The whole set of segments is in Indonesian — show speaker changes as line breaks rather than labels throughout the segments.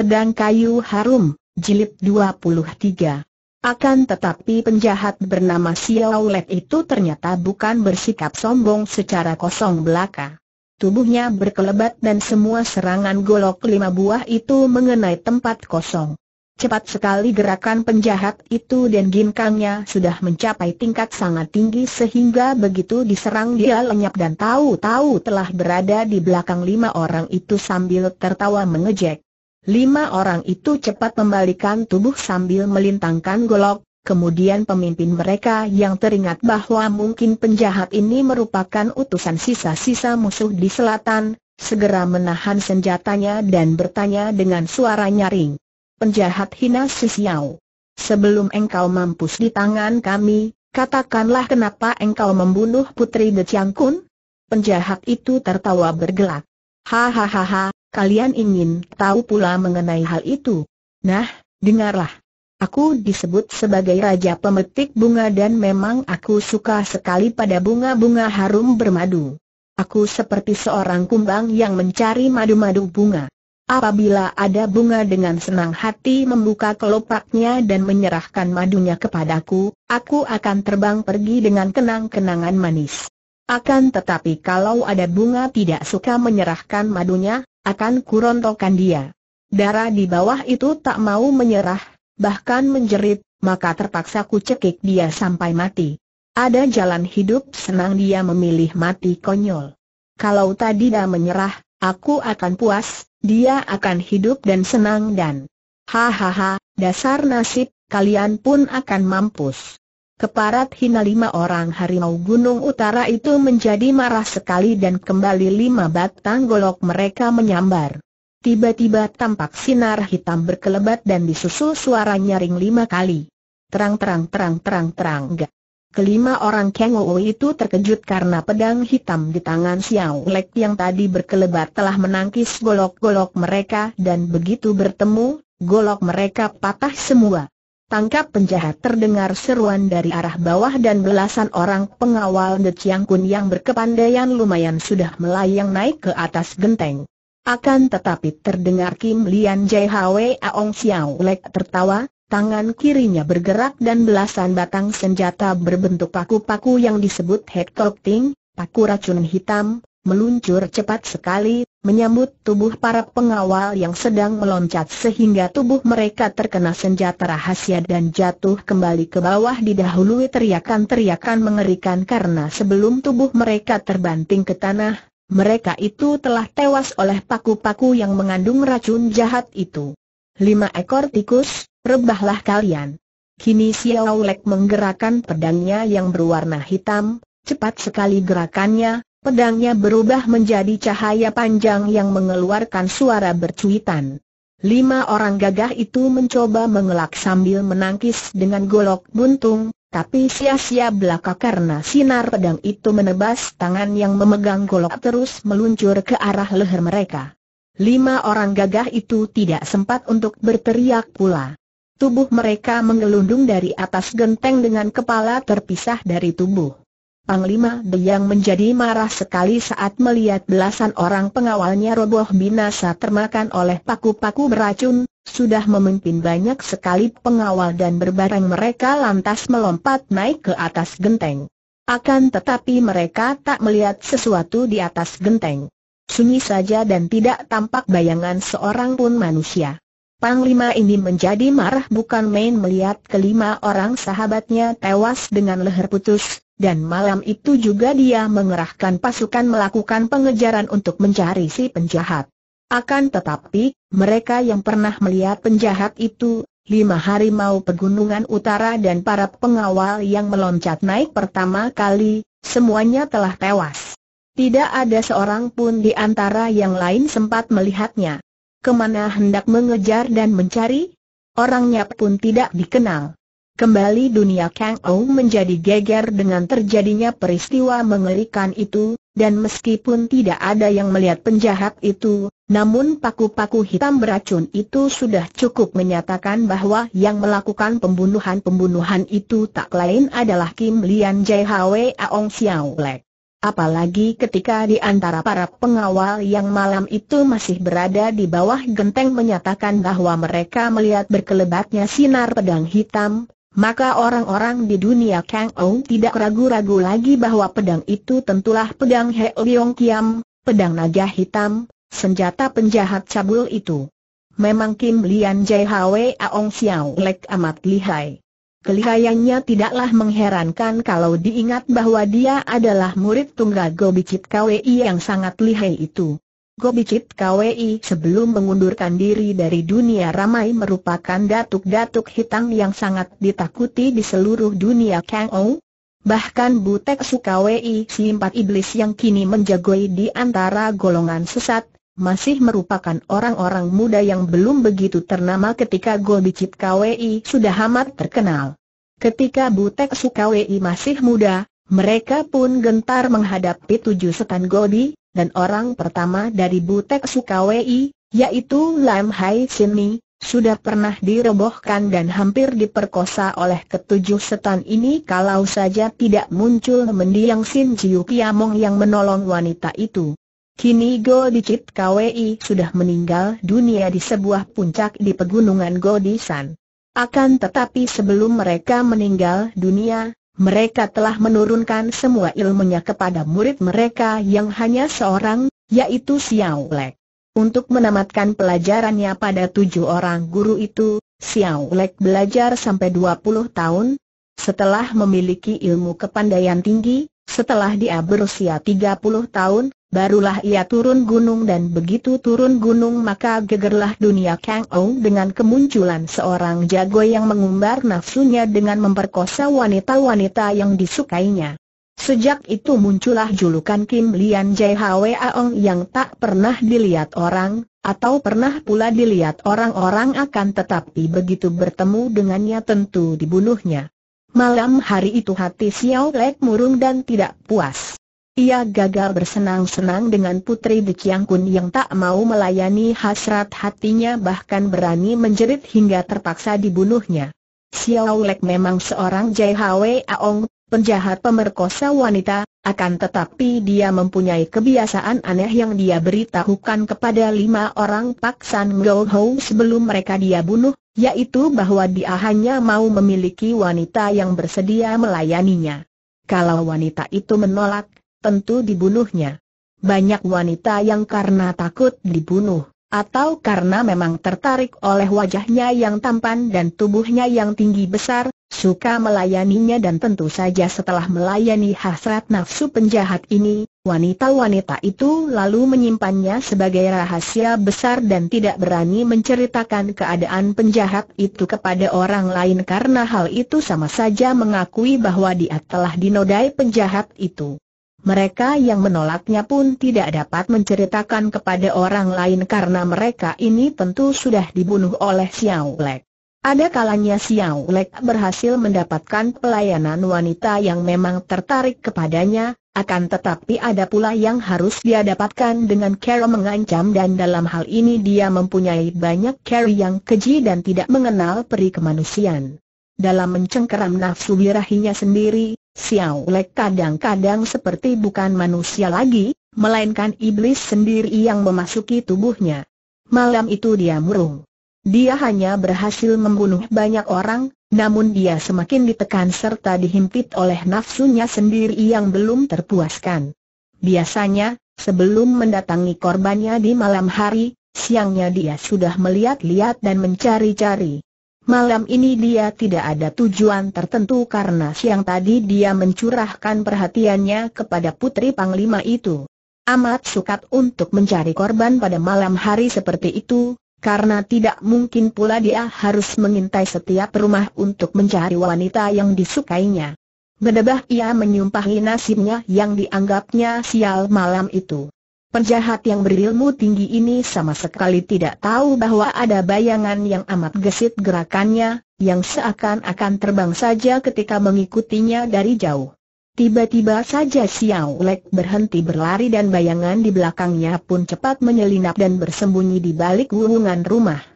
Pedang Kayu Harum, Jilid 23 akan tetapi penjahat bernama Xiao Lek itu ternyata bukan bersikap sombong secara kosong belaka. Tubuhnya berkelebat dan semua serangan golok lima buah itu mengenai tempat kosong. Cepat sekali gerakan penjahat itu dan ginkangnya sudah mencapai tingkat sangat tinggi sehingga begitu diserang dia lenyap dan tahu-tahu telah berada di belakang lima orang itu sambil tertawa mengejek. Lima orang itu cepat membalikan tubuh sambil melintangkan golok, kemudian pemimpin mereka yang teringat bahwa mungkin penjahat ini merupakan utusan sisa-sisa musuh di selatan, segera menahan senjatanya dan bertanya dengan suara nyaring. Penjahat hina Sisiau. Sebelum engkau mampus di tangan kami, katakanlah kenapa engkau membunuh putri De Kun? Penjahat itu tertawa bergelak. Hahaha, Kalian ingin tahu pula mengenai hal itu? Nah, dengarlah. Aku disebut sebagai raja pemetik bunga dan memang aku suka sekali pada bunga-bunga harum bermadu. Aku seperti seorang kumbang yang mencari madu-madu bunga. Apabila ada bunga dengan senang hati membuka kelopaknya dan menyerahkan madunya kepadaku, aku akan terbang pergi dengan kenang-kenangan manis. Akan tetapi kalau ada bunga tidak suka menyerahkan madunya, akan kurontokkan dia. Darah di bawah itu tak mau menyerah, bahkan menjerit, maka terpaksa kucekik dia sampai mati. Ada jalan hidup senang dia memilih mati konyol. Kalau tadi dah menyerah, aku akan puas, dia akan hidup dan senang dan... Hahaha, dasar nasib, kalian pun akan mampus. Keparat hina lima orang harimau gunung utara itu menjadi marah sekali dan kembali lima batang golok mereka menyambar. Tiba-tiba tampak sinar hitam berkelebat dan disusul suara nyaring lima kali. Terang-terang-terang-terang-terang gak. Kelima orang Kengowo itu terkejut karena pedang hitam di tangan Xiao Lek yang tadi berkelebat telah menangkis golok-golok mereka dan begitu bertemu, golok mereka patah semua. Tangkap penjahat terdengar seruan dari arah bawah dan belasan orang pengawal De Chiang Kun yang berkepandaian lumayan sudah melayang naik ke atas genteng. Akan tetapi terdengar Kim Lian Jai Hwe Aong Xiao Lek tertawa, tangan kirinya bergerak dan belasan batang senjata berbentuk paku-paku yang disebut Hektok Ting, paku racun hitam, meluncur cepat sekali, menyambut tubuh para pengawal yang sedang meloncat sehingga tubuh mereka terkena senjata rahasia dan jatuh kembali ke bawah didahului teriakan-teriakan mengerikan karena sebelum tubuh mereka terbanting ke tanah, mereka itu telah tewas oleh paku-paku yang mengandung racun jahat itu. Lima ekor tikus, rebahlah kalian. Kini Xiao Lek menggerakkan pedangnya yang berwarna hitam, cepat sekali gerakannya, Pedangnya berubah menjadi cahaya panjang yang mengeluarkan suara bercuitan. Lima orang gagah itu mencoba mengelak sambil menangkis dengan golok buntung, tapi sia-sia belaka karena sinar pedang itu menebas tangan yang memegang golok terus meluncur ke arah leher mereka. Lima orang gagah itu tidak sempat untuk berteriak pula. Tubuh mereka mengelundung dari atas genteng dengan kepala terpisah dari tubuh. Panglima Beyang menjadi marah sekali saat melihat belasan orang pengawalnya roboh binasa termakan oleh paku-paku beracun, sudah memimpin banyak sekali pengawal dan berbareng mereka lantas melompat naik ke atas genteng. Akan tetapi mereka tak melihat sesuatu di atas genteng. Sunyi saja dan tidak tampak bayangan seorang pun manusia. Panglima ini menjadi marah bukan main melihat kelima orang sahabatnya tewas dengan leher putus, dan malam itu juga dia mengerahkan pasukan melakukan pengejaran untuk mencari si penjahat. Akan tetapi, mereka yang pernah melihat penjahat itu, lima hari mau pegunungan utara dan para pengawal yang meloncat naik pertama kali, semuanya telah tewas. Tidak ada seorang pun di antara yang lain sempat melihatnya. Kemana hendak mengejar dan mencari? Orangnya pun tidak dikenal. Kembali dunia Kang Ou menjadi geger dengan terjadinya peristiwa mengerikan itu, dan meskipun tidak ada yang melihat penjahat itu, namun paku-paku hitam beracun itu sudah cukup menyatakan bahwa yang melakukan pembunuhan-pembunuhan itu tak lain adalah Kim Lian Jai Hwe Aung Xiao Lek. Apalagi ketika di antara para pengawal yang malam itu masih berada di bawah genteng menyatakan bahwa mereka melihat berkelebatnya sinar pedang hitam, maka orang-orang di dunia Kang Ou tidak ragu-ragu lagi bahwa pedang itu tentulah pedang He Leong Kiam, pedang naga hitam, senjata penjahat cabul itu. Memang Kim Lian Jai Hwe Aong Xiao Lek amat lihai. Kelihayannya tidaklah mengherankan kalau diingat bahwa dia adalah murid tunggal Gobi Chit Kwe yang sangat lihai itu. Gobi Gobikip KWI sebelum mengundurkan diri dari dunia ramai merupakan datuk-datuk hitam yang sangat ditakuti di seluruh dunia Kang Ou. Bahkan Butek Sukawi si empat iblis yang kini menjagoi di antara golongan sesat, masih merupakan orang-orang muda yang belum begitu ternama ketika Gobi Gobikip KWI sudah amat terkenal. Ketika Butek Sukawi masih muda, mereka pun gentar menghadapi tujuh setan gobi dan orang pertama dari Butek Sukawei, yaitu Lam Hai Sini, sudah pernah dirobohkan dan hampir diperkosa oleh ketujuh setan ini kalau saja tidak muncul mendiang Sin Jiu Piamong yang menolong wanita itu. Kini Go Dicit KWI sudah meninggal dunia di sebuah puncak di pegunungan Godisan. Akan tetapi sebelum mereka meninggal dunia, mereka telah menurunkan semua ilmunya kepada murid mereka yang hanya seorang, yaitu Xiao Lek. Untuk menamatkan pelajarannya pada tujuh orang guru itu, Xiao Lek belajar sampai 20 tahun. Setelah memiliki ilmu kepandaian tinggi, setelah dia berusia 30 tahun, Barulah ia turun gunung dan begitu turun gunung maka gegerlah dunia Kang Ong dengan kemunculan seorang jago yang mengumbar nafsunya dengan memperkosa wanita-wanita yang disukainya. Sejak itu muncullah julukan Kim Lian Jai Hwa Aong yang tak pernah dilihat orang, atau pernah pula dilihat orang-orang akan tetapi begitu bertemu dengannya tentu dibunuhnya. Malam hari itu hati Xiao Lek murung dan tidak puas. Ia gagal bersenang-senang dengan putri di Kun yang tak mau melayani hasrat hatinya bahkan berani menjerit hingga terpaksa dibunuhnya. Xiao Lek memang seorang JHW Aong, penjahat pemerkosa wanita, akan tetapi dia mempunyai kebiasaan aneh yang dia beritahukan kepada lima orang Pak San Ngo Ho sebelum mereka dia bunuh, yaitu bahwa dia hanya mau memiliki wanita yang bersedia melayaninya. Kalau wanita itu menolak, tentu dibunuhnya. Banyak wanita yang karena takut dibunuh, atau karena memang tertarik oleh wajahnya yang tampan dan tubuhnya yang tinggi besar, suka melayaninya dan tentu saja setelah melayani hasrat nafsu penjahat ini, wanita-wanita itu lalu menyimpannya sebagai rahasia besar dan tidak berani menceritakan keadaan penjahat itu kepada orang lain karena hal itu sama saja mengakui bahwa dia telah dinodai penjahat itu mereka yang menolaknya pun tidak dapat menceritakan kepada orang lain karena mereka ini tentu sudah dibunuh oleh Xiao Lek. Ada kalanya Xiao Lek berhasil mendapatkan pelayanan wanita yang memang tertarik kepadanya, akan tetapi ada pula yang harus dia dapatkan dengan cara mengancam dan dalam hal ini dia mempunyai banyak cara yang keji dan tidak mengenal peri kemanusiaan. Dalam mencengkeram nafsu birahinya sendiri, Xiao Lek kadang-kadang seperti bukan manusia lagi, melainkan iblis sendiri yang memasuki tubuhnya. Malam itu dia murung. Dia hanya berhasil membunuh banyak orang, namun dia semakin ditekan serta dihimpit oleh nafsunya sendiri yang belum terpuaskan. Biasanya, sebelum mendatangi korbannya di malam hari, siangnya dia sudah melihat-lihat dan mencari-cari. Malam ini dia tidak ada tujuan tertentu karena siang tadi dia mencurahkan perhatiannya kepada putri panglima itu. Amat sukat untuk mencari korban pada malam hari seperti itu, karena tidak mungkin pula dia harus mengintai setiap rumah untuk mencari wanita yang disukainya. Bedebah ia menyumpahi nasibnya yang dianggapnya sial malam itu. Penjahat yang berilmu tinggi ini sama sekali tidak tahu bahwa ada bayangan yang amat gesit gerakannya, yang seakan-akan terbang saja ketika mengikutinya dari jauh. Tiba-tiba saja Xiao Lek berhenti berlari dan bayangan di belakangnya pun cepat menyelinap dan bersembunyi di balik wuungan rumah.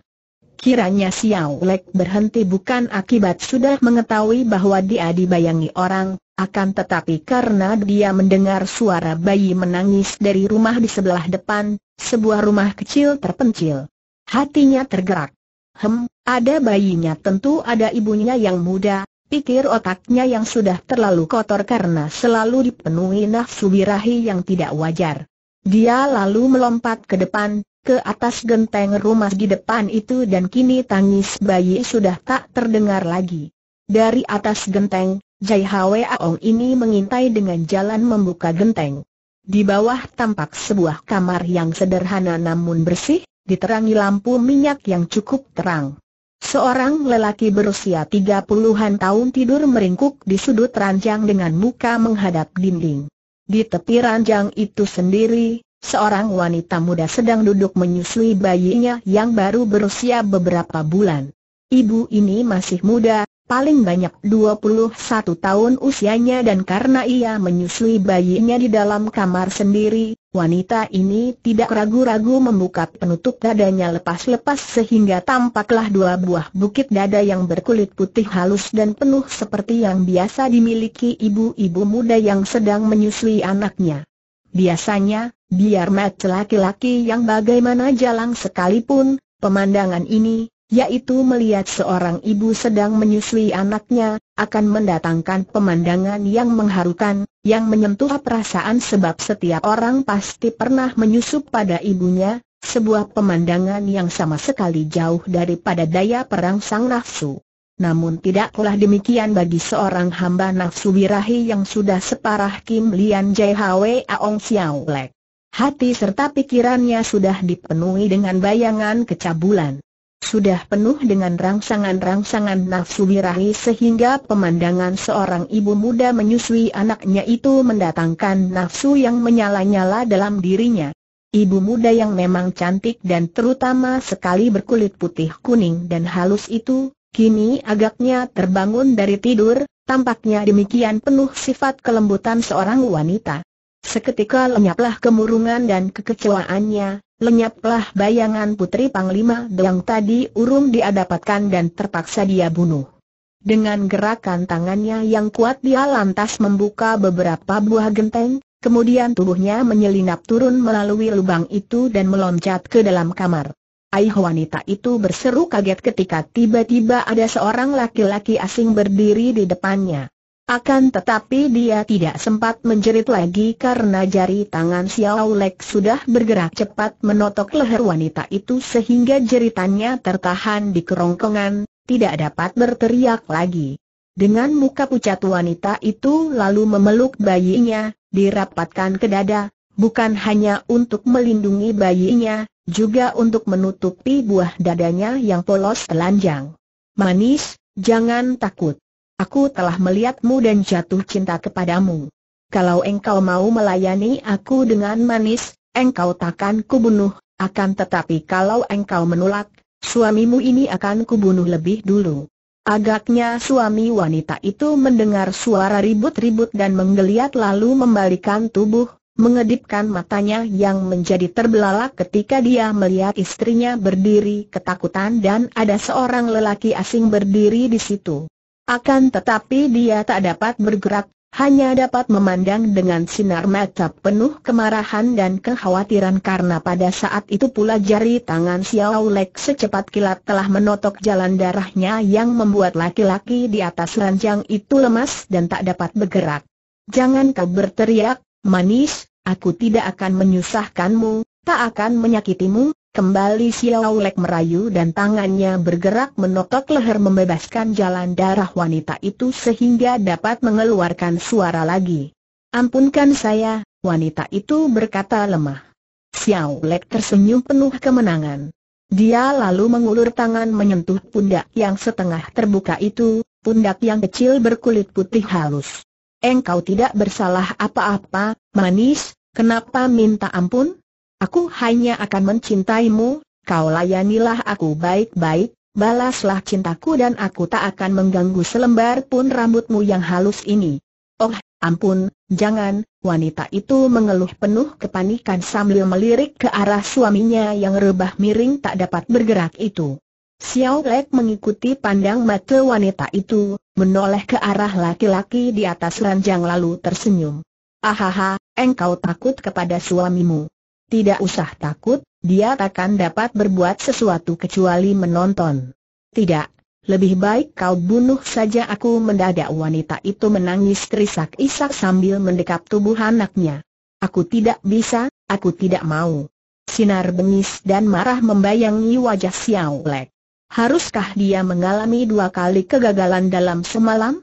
Kiranya Xiao Lek berhenti bukan akibat sudah mengetahui bahwa dia dibayangi orang, akan tetapi karena dia mendengar suara bayi menangis dari rumah di sebelah depan, sebuah rumah kecil terpencil. Hatinya tergerak. Hem, ada bayinya tentu ada ibunya yang muda, pikir otaknya yang sudah terlalu kotor karena selalu dipenuhi nafsu birahi yang tidak wajar. Dia lalu melompat ke depan, ke atas genteng rumah di depan itu dan kini tangis bayi sudah tak terdengar lagi. Dari atas genteng, Jai Hwa Aong ini mengintai dengan jalan membuka genteng. Di bawah tampak sebuah kamar yang sederhana namun bersih, diterangi lampu minyak yang cukup terang. Seorang lelaki berusia tiga puluhan tahun tidur meringkuk di sudut ranjang dengan muka menghadap dinding. Di tepi ranjang itu sendiri, seorang wanita muda sedang duduk menyusui bayinya yang baru berusia beberapa bulan. Ibu ini masih muda, paling banyak 21 tahun usianya dan karena ia menyusui bayinya di dalam kamar sendiri, wanita ini tidak ragu-ragu membuka penutup dadanya lepas-lepas sehingga tampaklah dua buah bukit dada yang berkulit putih halus dan penuh seperti yang biasa dimiliki ibu-ibu muda yang sedang menyusui anaknya. Biasanya, biar mat laki-laki yang bagaimana jalan sekalipun, pemandangan ini, yaitu melihat seorang ibu sedang menyusui anaknya, akan mendatangkan pemandangan yang mengharukan, yang menyentuh perasaan sebab setiap orang pasti pernah menyusup pada ibunya, sebuah pemandangan yang sama sekali jauh daripada daya perang sang nafsu. Namun tidaklah demikian bagi seorang hamba nafsu birahi yang sudah separah Kim Lian Jai Hwe Aong Xiao Lek. Hati serta pikirannya sudah dipenuhi dengan bayangan kecabulan. Sudah penuh dengan rangsangan-rangsangan nafsu birahi sehingga pemandangan seorang ibu muda menyusui anaknya itu mendatangkan nafsu yang menyala-nyala dalam dirinya. Ibu muda yang memang cantik dan terutama sekali berkulit putih kuning dan halus itu, kini agaknya terbangun dari tidur, tampaknya demikian penuh sifat kelembutan seorang wanita. Seketika lenyaplah kemurungan dan kekecewaannya, lenyaplah bayangan putri Panglima yang tadi urung dia dapatkan dan terpaksa dia bunuh. Dengan gerakan tangannya yang kuat dia lantas membuka beberapa buah genteng, Kemudian tubuhnya menyelinap turun melalui lubang itu dan meloncat ke dalam kamar. Aih wanita itu berseru kaget ketika tiba-tiba ada seorang laki-laki asing berdiri di depannya. Akan tetapi dia tidak sempat menjerit lagi karena jari tangan Xiao Lek sudah bergerak cepat menotok leher wanita itu sehingga jeritannya tertahan di kerongkongan, tidak dapat berteriak lagi. Dengan muka pucat wanita itu lalu memeluk bayinya, dirapatkan ke dada, bukan hanya untuk melindungi bayinya, juga untuk menutupi buah dadanya yang polos telanjang. Manis, jangan takut. Aku telah melihatmu dan jatuh cinta kepadamu. Kalau engkau mau melayani aku dengan manis, engkau takkan kubunuh, akan tetapi kalau engkau menolak, suamimu ini akan kubunuh lebih dulu. Agaknya suami wanita itu mendengar suara ribut-ribut dan menggeliat lalu membalikan tubuh, mengedipkan matanya yang menjadi terbelalak ketika dia melihat istrinya berdiri ketakutan dan ada seorang lelaki asing berdiri di situ. Akan tetapi dia tak dapat bergerak, hanya dapat memandang dengan sinar mata penuh kemarahan dan kekhawatiran karena pada saat itu pula jari tangan Xiao Lek secepat kilat telah menotok jalan darahnya yang membuat laki-laki di atas ranjang itu lemas dan tak dapat bergerak. Jangan kau berteriak, manis, aku tidak akan menyusahkanmu, tak akan menyakitimu, Kembali Xiao Lek merayu dan tangannya bergerak menotok leher membebaskan jalan darah wanita itu sehingga dapat mengeluarkan suara lagi. Ampunkan saya, wanita itu berkata lemah. Xiao Lek tersenyum penuh kemenangan. Dia lalu mengulur tangan menyentuh pundak yang setengah terbuka itu, pundak yang kecil berkulit putih halus. Engkau tidak bersalah apa-apa, manis, kenapa minta ampun? Aku hanya akan mencintaimu, kau layanilah aku baik-baik, balaslah cintaku dan aku tak akan mengganggu selembar pun rambutmu yang halus ini. Oh, ampun, jangan, wanita itu mengeluh penuh kepanikan sambil melirik ke arah suaminya yang rebah miring tak dapat bergerak itu. Xiao Lek mengikuti pandang mata wanita itu, menoleh ke arah laki-laki di atas ranjang lalu tersenyum. Ahaha, engkau takut kepada suamimu. Tidak usah takut, dia takkan dapat berbuat sesuatu kecuali menonton. Tidak, lebih baik kau bunuh saja aku mendadak wanita itu menangis terisak-isak sambil mendekap tubuh anaknya. Aku tidak bisa, aku tidak mau. Sinar bengis dan marah membayangi wajah Xiao Lek. Haruskah dia mengalami dua kali kegagalan dalam semalam?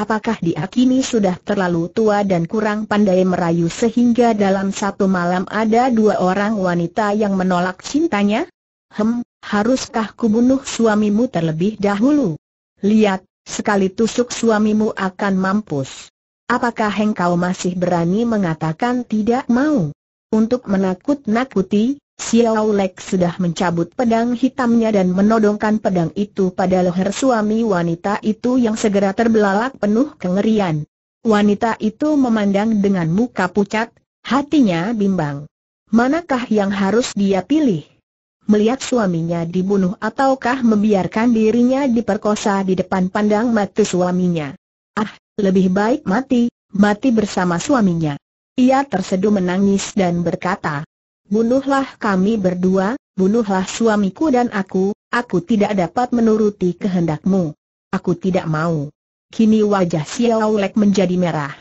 apakah dia kini sudah terlalu tua dan kurang pandai merayu sehingga dalam satu malam ada dua orang wanita yang menolak cintanya? Hem, haruskah kubunuh suamimu terlebih dahulu? Lihat, sekali tusuk suamimu akan mampus. Apakah engkau masih berani mengatakan tidak mau? Untuk menakut-nakuti, Xiao Lek sudah mencabut pedang hitamnya dan menodongkan pedang itu pada leher suami wanita itu yang segera terbelalak penuh kengerian. Wanita itu memandang dengan muka pucat, hatinya bimbang. Manakah yang harus dia pilih? Melihat suaminya dibunuh ataukah membiarkan dirinya diperkosa di depan pandang mata suaminya? Ah, lebih baik mati, mati bersama suaminya. Ia tersedu menangis dan berkata, bunuhlah kami berdua, bunuhlah suamiku dan aku, aku tidak dapat menuruti kehendakmu. Aku tidak mau. Kini wajah Xiao Lek menjadi merah.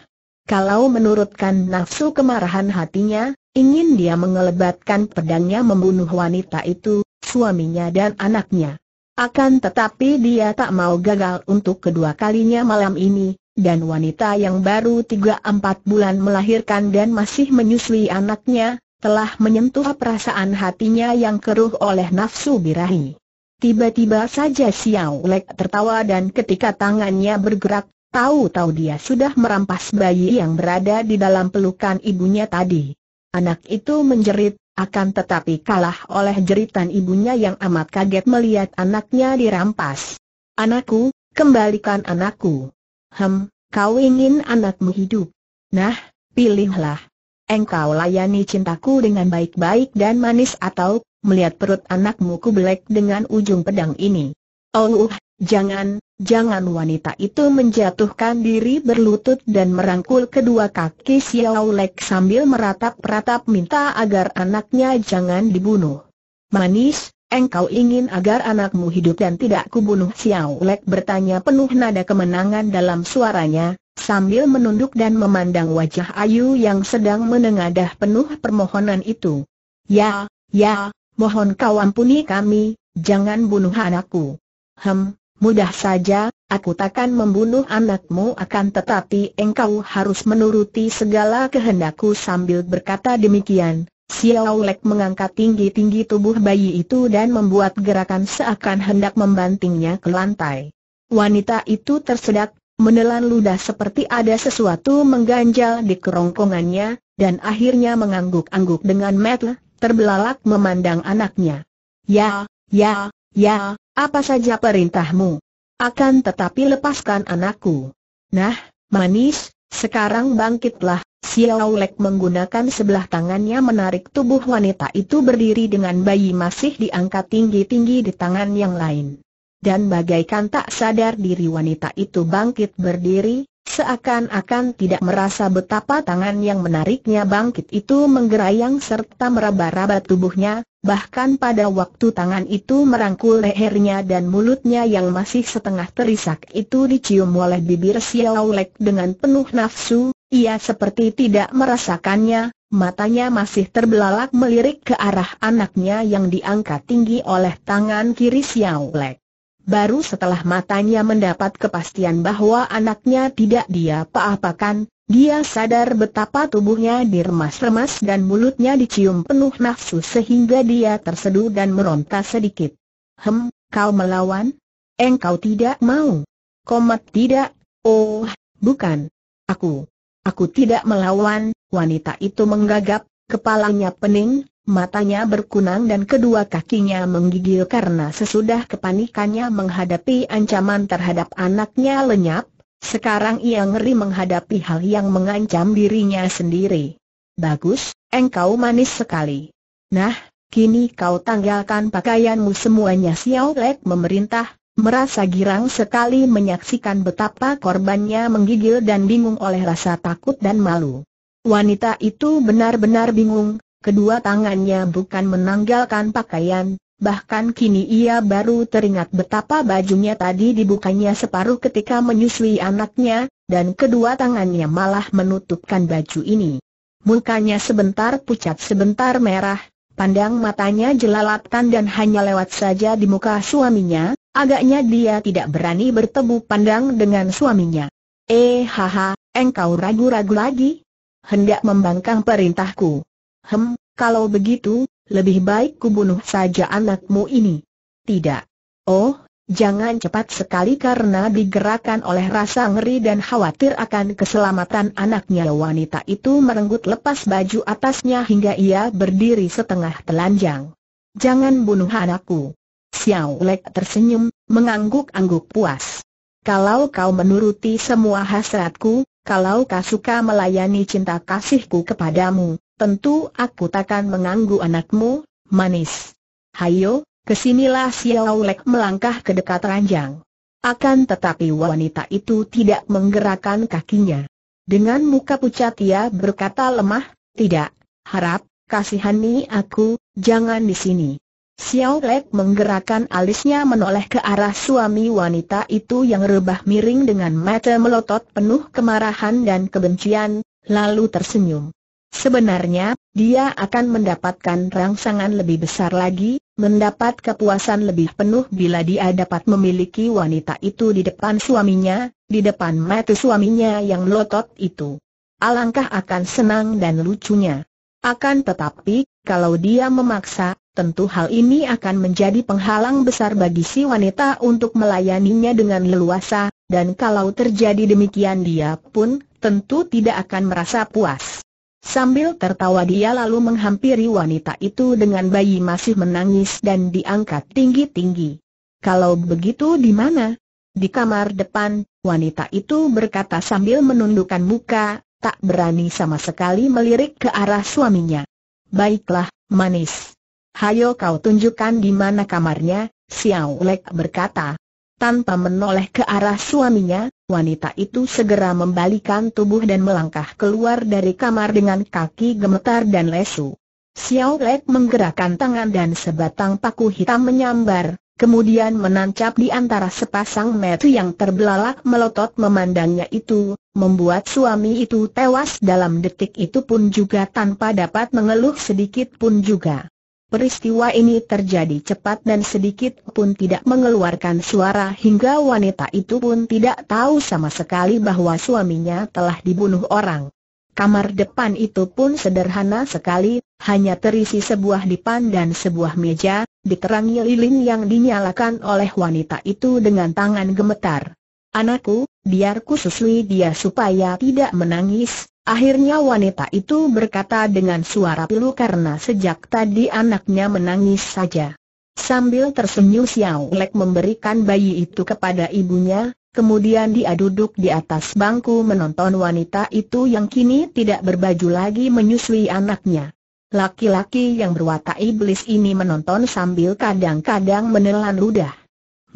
Kalau menurutkan nafsu kemarahan hatinya, ingin dia mengelebatkan pedangnya membunuh wanita itu, suaminya dan anaknya. Akan tetapi dia tak mau gagal untuk kedua kalinya malam ini, dan wanita yang baru 3-4 bulan melahirkan dan masih menyusui anaknya, telah menyentuh perasaan hatinya yang keruh oleh nafsu birahi. Tiba-tiba saja Xiao Lek tertawa dan ketika tangannya bergerak, tahu-tahu dia sudah merampas bayi yang berada di dalam pelukan ibunya tadi. Anak itu menjerit, akan tetapi kalah oleh jeritan ibunya yang amat kaget melihat anaknya dirampas. Anakku, kembalikan anakku. Hem, kau ingin anakmu hidup. Nah, pilihlah engkau layani cintaku dengan baik-baik dan manis atau, melihat perut anakmu kubelek dengan ujung pedang ini. Oh, jangan, jangan wanita itu menjatuhkan diri berlutut dan merangkul kedua kaki Xiao Lek sambil meratap-ratap minta agar anaknya jangan dibunuh. Manis, Engkau ingin agar anakmu hidup dan tidak kubunuh Xiao Lek bertanya penuh nada kemenangan dalam suaranya, sambil menunduk dan memandang wajah Ayu yang sedang menengadah penuh permohonan itu. Ya, ya, mohon kau ampuni kami, jangan bunuh anakku. Hem, mudah saja, aku takkan membunuh anakmu akan tetapi engkau harus menuruti segala kehendakku sambil berkata demikian. Xiao Lek mengangkat tinggi-tinggi tubuh bayi itu dan membuat gerakan seakan hendak membantingnya ke lantai. Wanita itu tersedak, menelan ludah seperti ada sesuatu mengganjal di kerongkongannya, dan akhirnya mengangguk-angguk dengan metel, terbelalak memandang anaknya. Ya, ya, ya, apa saja perintahmu? Akan tetapi lepaskan anakku. Nah, manis, sekarang bangkitlah, Xiao Lek menggunakan sebelah tangannya menarik tubuh wanita itu berdiri dengan bayi masih diangkat tinggi-tinggi di tangan yang lain. Dan bagaikan tak sadar diri wanita itu bangkit berdiri, seakan-akan tidak merasa betapa tangan yang menariknya bangkit itu menggerayang serta meraba-raba tubuhnya, bahkan pada waktu tangan itu merangkul lehernya dan mulutnya yang masih setengah terisak itu dicium oleh bibir Xiao Lek dengan penuh nafsu, ia seperti tidak merasakannya, matanya masih terbelalak melirik ke arah anaknya yang diangkat tinggi oleh tangan kiri Xiao Lek. Baru setelah matanya mendapat kepastian bahwa anaknya tidak dia apa-apakan, dia sadar betapa tubuhnya diremas-remas dan mulutnya dicium penuh nafsu sehingga dia terseduh dan meronta sedikit. Hem, kau melawan? Engkau tidak mau? Komat tidak, oh, bukan. Aku, Aku tidak melawan, wanita itu menggagap, kepalanya pening, matanya berkunang dan kedua kakinya menggigil karena sesudah kepanikannya menghadapi ancaman terhadap anaknya lenyap, sekarang ia ngeri menghadapi hal yang mengancam dirinya sendiri. Bagus, engkau manis sekali. Nah, kini kau tanggalkan pakaianmu semuanya Xiao Lek memerintah, merasa girang sekali menyaksikan betapa korbannya menggigil dan bingung oleh rasa takut dan malu. Wanita itu benar-benar bingung, kedua tangannya bukan menanggalkan pakaian, bahkan kini ia baru teringat betapa bajunya tadi dibukanya separuh ketika menyusui anaknya, dan kedua tangannya malah menutupkan baju ini. Mukanya sebentar pucat sebentar merah, pandang matanya jelalatan dan hanya lewat saja di muka suaminya, Agaknya dia tidak berani bertemu pandang dengan suaminya. Eh haha, engkau ragu-ragu lagi? Hendak membangkang perintahku. Hem, kalau begitu, lebih baik kubunuh saja anakmu ini. Tidak. Oh, jangan cepat sekali karena digerakkan oleh rasa ngeri dan khawatir akan keselamatan anaknya. Wanita itu merenggut lepas baju atasnya hingga ia berdiri setengah telanjang. Jangan bunuh anakku. Xiao Lek tersenyum, mengangguk-angguk puas. Kalau kau menuruti semua hasratku, kalau kau suka melayani cinta kasihku kepadamu, tentu aku takkan mengganggu anakmu, manis. Hayo, kesinilah Xiao Lek melangkah ke dekat ranjang. Akan tetapi wanita itu tidak menggerakkan kakinya. Dengan muka pucat ia berkata lemah, tidak, harap, kasihani aku, jangan di sini. Xiao Lek menggerakkan alisnya menoleh ke arah suami wanita itu yang rebah miring dengan mata melotot penuh kemarahan dan kebencian, lalu tersenyum. Sebenarnya, dia akan mendapatkan rangsangan lebih besar lagi, mendapat kepuasan lebih penuh bila dia dapat memiliki wanita itu di depan suaminya, di depan mata suaminya yang melotot itu. Alangkah akan senang dan lucunya. Akan tetapi, kalau dia memaksa, tentu hal ini akan menjadi penghalang besar bagi si wanita untuk melayaninya dengan leluasa, dan kalau terjadi demikian dia pun tentu tidak akan merasa puas. Sambil tertawa dia lalu menghampiri wanita itu dengan bayi masih menangis dan diangkat tinggi-tinggi. Kalau begitu di mana? Di kamar depan, wanita itu berkata sambil menundukkan muka, tak berani sama sekali melirik ke arah suaminya. Baiklah, manis. Hayo kau tunjukkan di mana kamarnya, Xiao Lek berkata. Tanpa menoleh ke arah suaminya, wanita itu segera membalikan tubuh dan melangkah keluar dari kamar dengan kaki gemetar dan lesu. Xiao Lek menggerakkan tangan dan sebatang paku hitam menyambar, kemudian menancap di antara sepasang metu yang terbelalak melotot memandangnya itu, membuat suami itu tewas dalam detik itu pun juga tanpa dapat mengeluh sedikit pun juga. Peristiwa ini terjadi cepat dan sedikit pun tidak mengeluarkan suara hingga wanita itu pun tidak tahu sama sekali bahwa suaminya telah dibunuh orang. Kamar depan itu pun sederhana sekali, hanya terisi sebuah dipan dan sebuah meja, diterangi lilin yang dinyalakan oleh wanita itu dengan tangan gemetar. Anakku, biar susui dia supaya tidak menangis, Akhirnya wanita itu berkata dengan suara pilu karena sejak tadi anaknya menangis saja. Sambil tersenyum Xiao Lek memberikan bayi itu kepada ibunya, kemudian dia duduk di atas bangku menonton wanita itu yang kini tidak berbaju lagi menyusui anaknya. Laki-laki yang berwatak iblis ini menonton sambil kadang-kadang menelan ludah.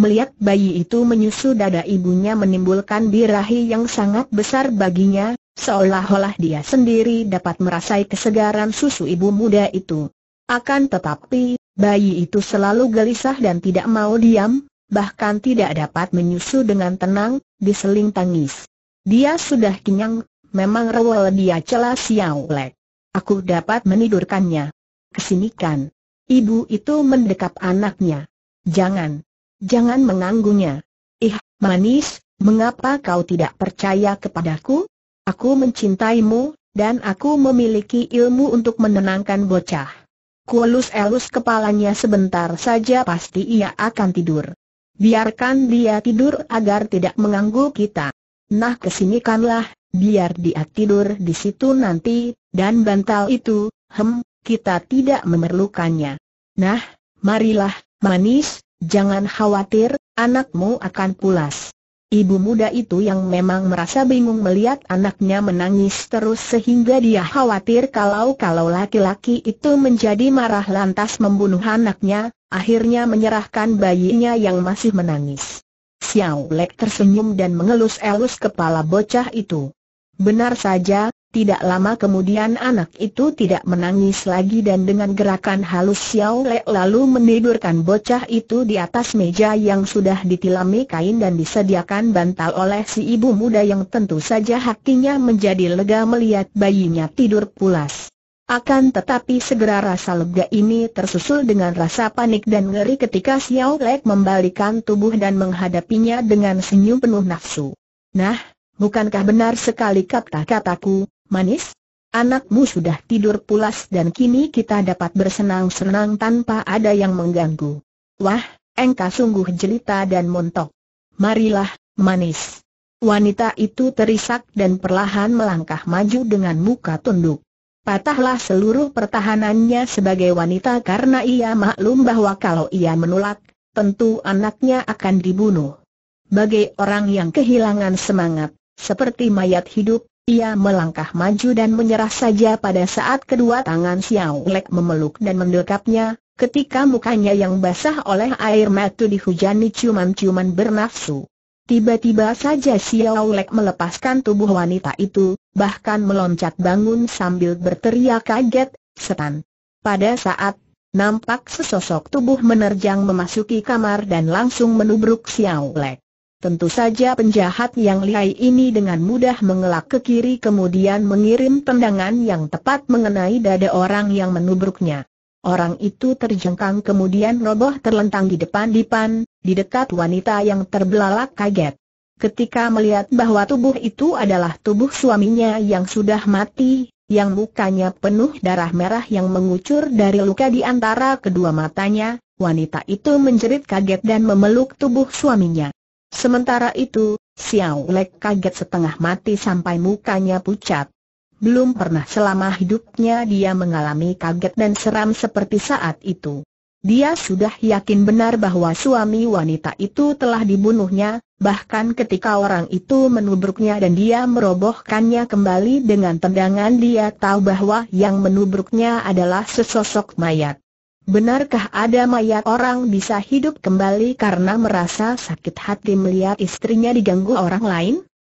Melihat bayi itu menyusu dada ibunya menimbulkan birahi yang sangat besar baginya, Seolah-olah dia sendiri dapat merasai kesegaran susu ibu muda itu. Akan tetapi, bayi itu selalu gelisah dan tidak mau diam, bahkan tidak dapat menyusu dengan tenang, diseling tangis. Dia sudah kenyang, memang rewel dia celah Xiao Aku dapat menidurkannya. Kesinikan. Ibu itu mendekap anaknya. Jangan. Jangan mengganggunya. Ih, manis, mengapa kau tidak percaya kepadaku? Aku mencintaimu, dan aku memiliki ilmu untuk menenangkan bocah. Kuelus-elus kepalanya sebentar saja pasti ia akan tidur. Biarkan dia tidur agar tidak mengganggu kita. Nah kesinikanlah, biar dia tidur di situ nanti, dan bantal itu, hem, kita tidak memerlukannya. Nah, marilah, manis, jangan khawatir, anakmu akan pulas. Ibu muda itu yang memang merasa bingung melihat anaknya menangis terus sehingga dia khawatir kalau-kalau laki-laki itu menjadi marah lantas membunuh anaknya, akhirnya menyerahkan bayinya yang masih menangis. Xiao Lek tersenyum dan mengelus-elus kepala bocah itu. Benar saja, tidak lama kemudian anak itu tidak menangis lagi dan dengan gerakan halus Xiao Le lalu menidurkan bocah itu di atas meja yang sudah ditilami kain dan disediakan bantal oleh si ibu muda yang tentu saja hatinya menjadi lega melihat bayinya tidur pulas. Akan tetapi segera rasa lega ini tersusul dengan rasa panik dan ngeri ketika Xiao Le membalikan tubuh dan menghadapinya dengan senyum penuh nafsu. Nah, bukankah benar sekali kata-kataku, manis, anakmu sudah tidur pulas dan kini kita dapat bersenang-senang tanpa ada yang mengganggu. Wah, engkau sungguh jelita dan montok. Marilah, manis. Wanita itu terisak dan perlahan melangkah maju dengan muka tunduk. Patahlah seluruh pertahanannya sebagai wanita karena ia maklum bahwa kalau ia menolak, tentu anaknya akan dibunuh. Bagi orang yang kehilangan semangat, seperti mayat hidup, ia melangkah maju dan menyerah saja pada saat kedua tangan Xiao Lek memeluk dan mendekapnya, ketika mukanya yang basah oleh air mata dihujani ciuman-ciuman bernafsu. Tiba-tiba saja Xiao Lek melepaskan tubuh wanita itu, bahkan meloncat bangun sambil berteriak kaget, setan. Pada saat, nampak sesosok tubuh menerjang memasuki kamar dan langsung menubruk Xiao Lek. Tentu saja penjahat yang lihai ini dengan mudah mengelak ke kiri kemudian mengirim tendangan yang tepat mengenai dada orang yang menubruknya. Orang itu terjengkang kemudian roboh terlentang di depan dipan, di dekat wanita yang terbelalak kaget. Ketika melihat bahwa tubuh itu adalah tubuh suaminya yang sudah mati, yang mukanya penuh darah merah yang mengucur dari luka di antara kedua matanya, wanita itu menjerit kaget dan memeluk tubuh suaminya. Sementara itu, Xiao Lek kaget setengah mati sampai mukanya pucat. Belum pernah selama hidupnya dia mengalami kaget dan seram seperti saat itu. Dia sudah yakin benar bahwa suami wanita itu telah dibunuhnya, bahkan ketika orang itu menubruknya dan dia merobohkannya kembali dengan tendangan dia tahu bahwa yang menubruknya adalah sesosok mayat. Benarkah ada mayat orang bisa hidup kembali karena merasa sakit hati melihat istrinya diganggu orang lain?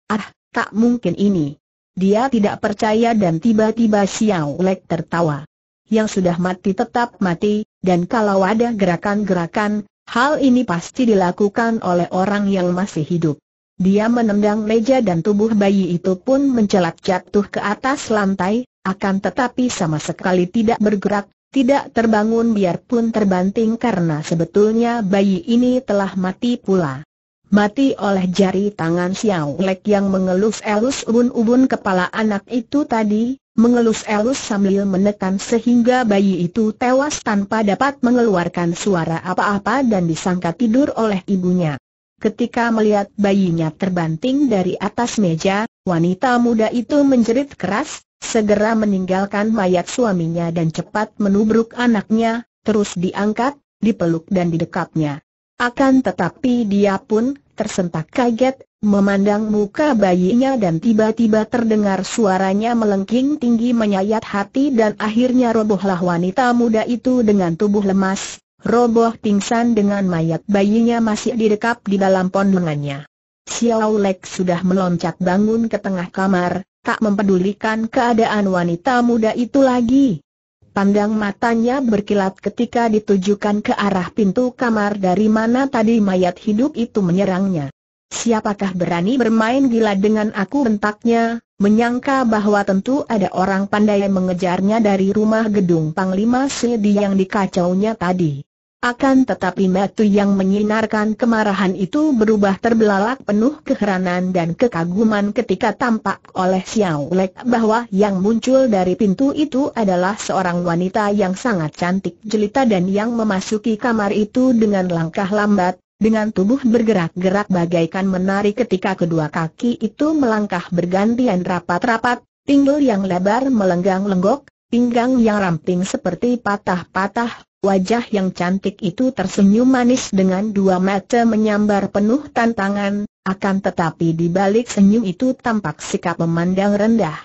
Ah, tak mungkin ini. Dia tidak percaya dan tiba-tiba Xiao Lek tertawa. Yang sudah mati tetap mati, dan kalau ada gerakan-gerakan, hal ini pasti dilakukan oleh orang yang masih hidup. Dia menendang meja dan tubuh bayi itu pun mencelat jatuh ke atas lantai, akan tetapi sama sekali tidak bergerak, tidak terbangun biarpun terbanting karena sebetulnya bayi ini telah mati pula. Mati oleh jari tangan Xiao Lek yang mengelus-elus ubun-ubun kepala anak itu tadi, mengelus-elus sambil menekan sehingga bayi itu tewas tanpa dapat mengeluarkan suara apa-apa dan disangka tidur oleh ibunya. Ketika melihat bayinya terbanting dari atas meja, wanita muda itu menjerit keras, segera meninggalkan mayat suaminya dan cepat menubruk anaknya, terus diangkat, dipeluk dan didekapnya. Akan tetapi dia pun tersentak kaget, memandang muka bayinya dan tiba-tiba terdengar suaranya melengking tinggi menyayat hati dan akhirnya robohlah wanita muda itu dengan tubuh lemas, roboh pingsan dengan mayat bayinya masih didekap di dalam pondongannya. Xiao Lek sudah meloncat bangun ke tengah kamar, tak mempedulikan keadaan wanita muda itu lagi. Pandang matanya berkilat ketika ditujukan ke arah pintu kamar dari mana tadi mayat hidup itu menyerangnya. Siapakah berani bermain gila dengan aku bentaknya, menyangka bahwa tentu ada orang pandai mengejarnya dari rumah gedung Panglima Sedi yang dikacaunya tadi. Akan tetapi mata yang menyinarkan kemarahan itu berubah terbelalak penuh keheranan dan kekaguman ketika tampak oleh Xiao Lek bahwa yang muncul dari pintu itu adalah seorang wanita yang sangat cantik jelita dan yang memasuki kamar itu dengan langkah lambat, dengan tubuh bergerak-gerak bagaikan menari ketika kedua kaki itu melangkah bergantian rapat-rapat, pinggul yang lebar melenggang lenggok, pinggang yang ramping seperti patah-patah, Wajah yang cantik itu tersenyum manis dengan dua mata menyambar penuh tantangan, akan tetapi di balik senyum itu tampak sikap memandang rendah.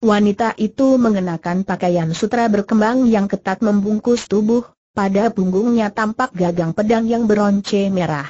Wanita itu mengenakan pakaian sutra berkembang yang ketat membungkus tubuh, pada punggungnya tampak gagang pedang yang beronce merah.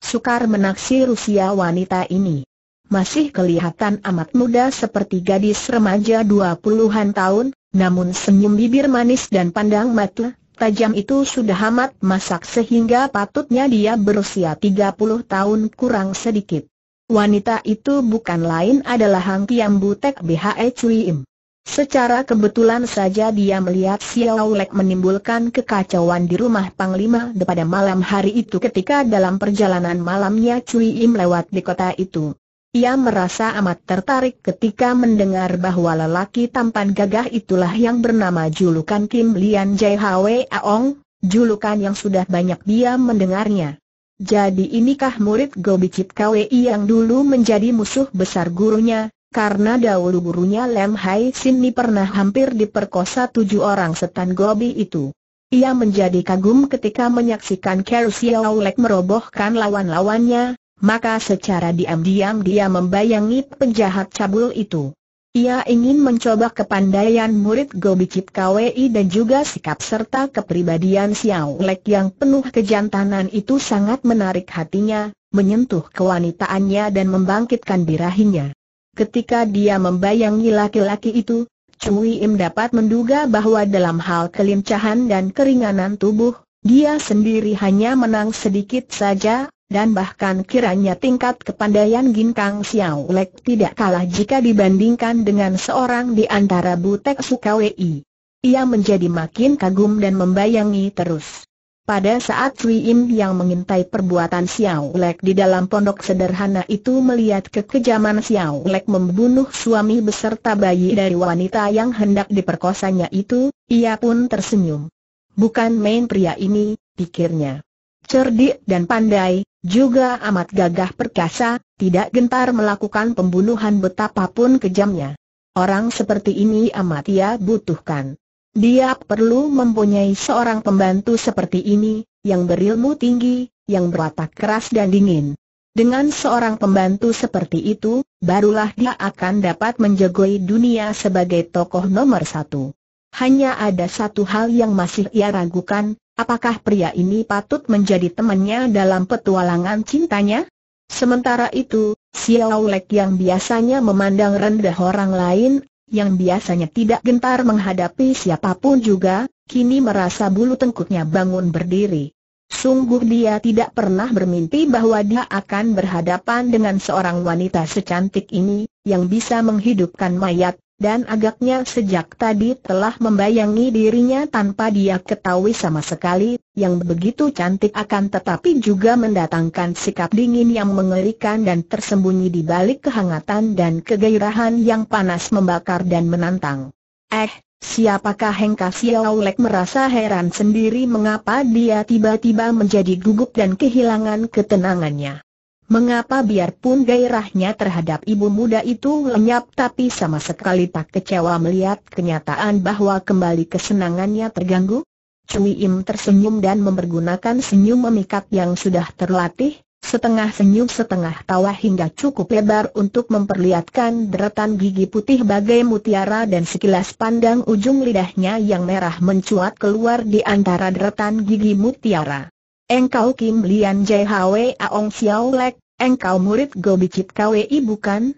Sukar menaksir usia wanita ini. Masih kelihatan amat muda seperti gadis remaja dua puluhan tahun, namun senyum bibir manis dan pandang mata tajam itu sudah amat masak sehingga patutnya dia berusia 30 tahun kurang sedikit. Wanita itu bukan lain adalah Hang Kiam Butek BHE Cui Im. Secara kebetulan saja dia melihat Xiao Lek menimbulkan kekacauan di rumah Panglima pada malam hari itu ketika dalam perjalanan malamnya Cui Im lewat di kota itu. Ia merasa amat tertarik ketika mendengar bahwa lelaki tampan gagah itulah yang bernama julukan Kim Lian Jai Hwe Aong, julukan yang sudah banyak dia mendengarnya. Jadi inikah murid Gobi Chit Kwi yang dulu menjadi musuh besar gurunya, karena dahulu gurunya Lem Hai Sini pernah hampir diperkosa tujuh orang setan Gobi itu. Ia menjadi kagum ketika menyaksikan Siau Lek merobohkan lawan-lawannya, maka secara diam-diam dia membayangi penjahat cabul itu. Ia ingin mencoba kepandaian murid Gobicip KWI dan juga sikap serta kepribadian Xiao Lek yang penuh kejantanan itu sangat menarik hatinya, menyentuh kewanitaannya dan membangkitkan birahinya. Ketika dia membayangi laki-laki itu, Cui Im dapat menduga bahwa dalam hal kelincahan dan keringanan tubuh, dia sendiri hanya menang sedikit saja, dan bahkan kiranya tingkat kepandaian Gin Kang Xiao Lek tidak kalah jika dibandingkan dengan seorang di antara Butek Sukawi. Ia menjadi makin kagum dan membayangi terus. Pada saat Sui Im yang mengintai perbuatan Xiao Lek di dalam pondok sederhana itu melihat kekejaman Xiao Lek membunuh suami beserta bayi dari wanita yang hendak diperkosanya itu, ia pun tersenyum. Bukan main pria ini, pikirnya cerdik dan pandai, juga amat gagah perkasa, tidak gentar melakukan pembunuhan betapapun kejamnya. Orang seperti ini amat ia butuhkan. Dia perlu mempunyai seorang pembantu seperti ini, yang berilmu tinggi, yang berwatak keras dan dingin. Dengan seorang pembantu seperti itu, barulah dia akan dapat menjegoi dunia sebagai tokoh nomor satu. Hanya ada satu hal yang masih ia ragukan, Apakah pria ini patut menjadi temannya dalam petualangan cintanya? Sementara itu, Xiao Lek yang biasanya memandang rendah orang lain, yang biasanya tidak gentar menghadapi siapapun juga, kini merasa bulu tengkuknya bangun berdiri. Sungguh dia tidak pernah bermimpi bahwa dia akan berhadapan dengan seorang wanita secantik ini, yang bisa menghidupkan mayat, dan agaknya sejak tadi telah membayangi dirinya tanpa dia ketahui sama sekali, yang begitu cantik akan tetapi juga mendatangkan sikap dingin yang mengerikan dan tersembunyi di balik kehangatan dan kegairahan yang panas membakar dan menantang. Eh, siapakah Hengka Xiaolek merasa heran sendiri mengapa dia tiba-tiba menjadi gugup dan kehilangan ketenangannya. Mengapa biarpun gairahnya terhadap ibu muda itu lenyap tapi sama sekali tak kecewa melihat kenyataan bahwa kembali kesenangannya terganggu? Cui Im tersenyum dan mempergunakan senyum memikat yang sudah terlatih, setengah senyum setengah tawa hingga cukup lebar untuk memperlihatkan deretan gigi putih bagai mutiara dan sekilas pandang ujung lidahnya yang merah mencuat keluar di antara deretan gigi mutiara engkau Kim Lian Jai Hwe Aong Xiao Lek, engkau murid Go Bicip ibu bukan?